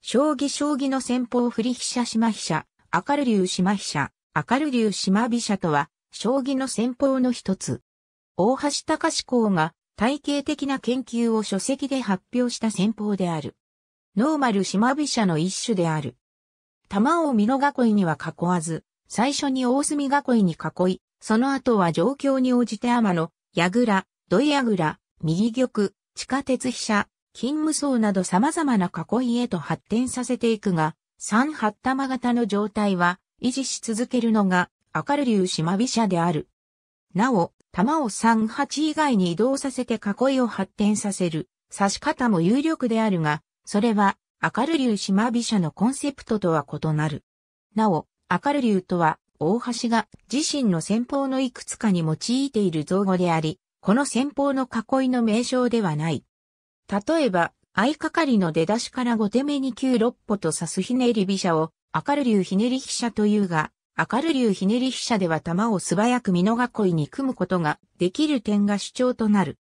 将棋将棋の先法振り飛車島飛車、明る竜島飛車、明る竜島飛車とは、将棋の先法の一つ。大橋隆公が体系的な研究を書籍で発表した戦法である。ノーマル島飛車の一種である。玉を美濃囲いには囲わず、最初に大隅囲いに囲い、その後は状況に応じて天野、矢倉、土矢倉、右玉、地下鉄飛車、金無双など様々な囲いへと発展させていくが、三八玉型の状態は維持し続けるのが明る流島飛車である。なお、玉を三八以外に移動させて囲いを発展させる指し方も有力であるが、それは明る流島飛車のコンセプトとは異なる。なお、明る流とは大橋が自身の戦法のいくつかに用いている造語であり、この戦法の囲いの名称ではない。例えば、相掛かりの出だしから後手目に9六歩と指すひねり飛車を、明る流ひねり飛車というが、明る流ひねり飛車では玉を素早く美濃囲いに組むことができる点が主張となる。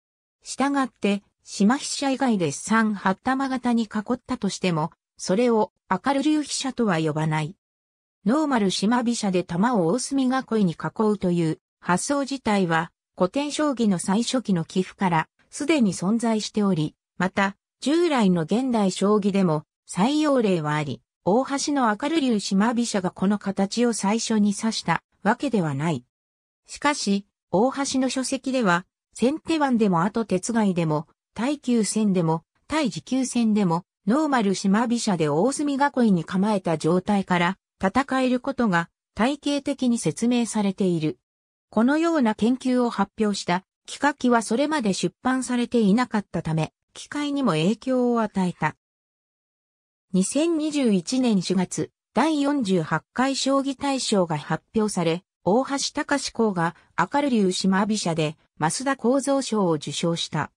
したがって、島飛車以外で3八玉型に囲ったとしても、それを明る流飛車とは呼ばない。ノーマル島飛車で玉を大隅囲いに囲うという発想自体は古典将棋の最初期の寄付からすでに存在しており、また、従来の現代将棋でも採用例はあり、大橋の明る竜島飛車がこの形を最初に指したわけではない。しかし、大橋の書籍では、先手番でも後手つがいでも、耐久戦でも、対持久戦でも、ノーマル島飛車で大隅囲いに構えた状態から戦えることが体系的に説明されている。このような研究を発表した、企画はそれまで出版されていなかったため、機会にも影響を与えた。2021年4月、第48回将棋大賞が発表され、大橋隆公が明る流島美社で増田構造賞を受賞した。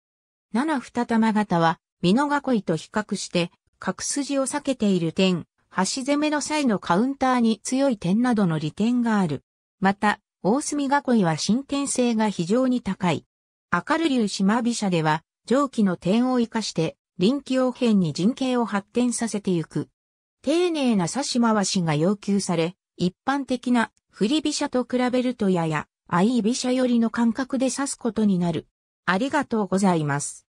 七二玉型は、美濃囲いと比較して、角筋を避けている点、端攻めの際のカウンターに強い点などの利点がある。また、大隅囲いは進展性が非常に高い。明る島美社では、上記の点を活かして、臨機応変に人形を発展させていく。丁寧な差し回しが要求され、一般的な振り飛車と比べるとやや、相居飛車寄りの感覚で指すことになる。ありがとうございます。